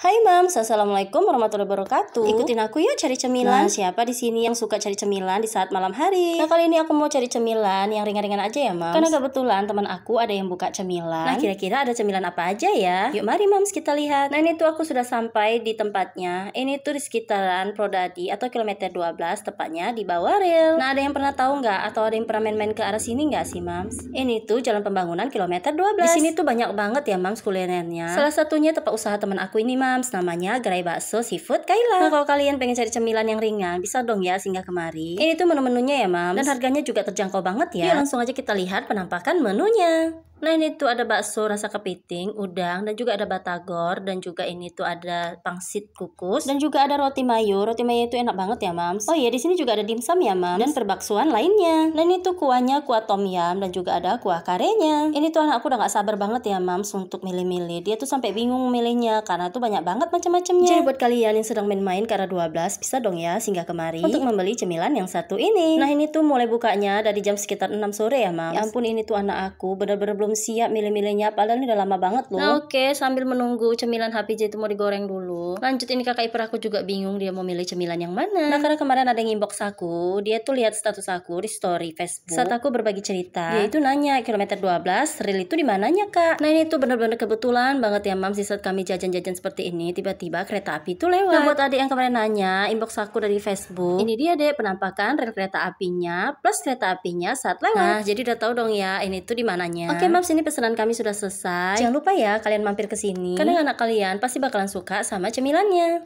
Hai Mams, Assalamualaikum warahmatullahi wabarakatuh. Ikutin aku yuk cari cemilan. Nah, siapa di sini yang suka cari cemilan di saat malam hari? Nah, kali ini aku mau cari cemilan yang ringan-ringan aja ya, Mams. Karena kebetulan teman aku ada yang buka cemilan. Nah, kira-kira ada cemilan apa aja ya? Yuk mari Mams kita lihat. Nah, ini tuh aku sudah sampai di tempatnya. Ini tuh di sekitaran Prodadi atau kilometer 12 tepatnya di bawah rel. Nah, ada yang pernah tahu nggak atau ada yang pernah main-main ke arah sini nggak sih, Mams? Ini tuh jalan pembangunan kilometer 12. Di sini tuh banyak banget ya, Mams kulinernya. Salah satunya tempat usaha teman aku ini, Mams namanya gerai bakso seafood Kaila nah kalau kalian pengen cari cemilan yang ringan bisa dong ya singgah kemari ini tuh menu-menunya ya Mams dan harganya juga terjangkau banget ya Yuk iya, langsung aja kita lihat penampakan menunya Nah ini tuh ada bakso rasa kepiting, udang, dan juga ada batagor, dan juga ini tuh ada pangsit kukus, dan juga ada roti mayo. Roti mayo itu enak banget ya, Mams. Oh iya, di sini juga ada dimsum ya, Mams, dan perbaksoan lainnya. Dan nah, itu kuahnya kuah tom yam, dan juga ada kuah karenya. Ini tuh anakku udah gak sabar banget ya, Mams, untuk milih-milih. Dia tuh sampai bingung milihnya, karena tuh banyak banget macam-macamnya. Jadi buat kalian yang sedang main-main karena 12, bisa dong ya singgah kemari untuk membeli cemilan yang satu ini. Nah ini tuh mulai bukanya dari jam sekitar 6 sore ya, Mams. Ya ampun, ini tuh anak aku bener-bener belum belum siap milih-milihnya padahal ini udah lama banget loh nah, oke okay. sambil menunggu cemilan HPJ itu mau digoreng dulu lanjut ini kakak ipar aku juga bingung dia mau milih cemilan yang mana nah karena kemarin ada yang inbox aku dia tuh lihat status aku di story Facebook saat aku berbagi cerita dia itu nanya kilometer 12 real itu di mananya kak nah ini tuh bener-bener kebetulan banget ya mam saat kami jajan-jajan seperti ini tiba-tiba kereta api itu lewat nah buat adik yang kemarin nanya inbox aku dari Facebook ini dia deh penampakan rel kereta apinya plus kereta apinya saat lewat nah jadi udah tahu dong ya ini tuh di mananya oke okay, Genap sini pesanan kami sudah selesai. Jangan lupa ya kalian mampir ke sini. Karena anak kalian pasti bakalan suka sama cemilannya.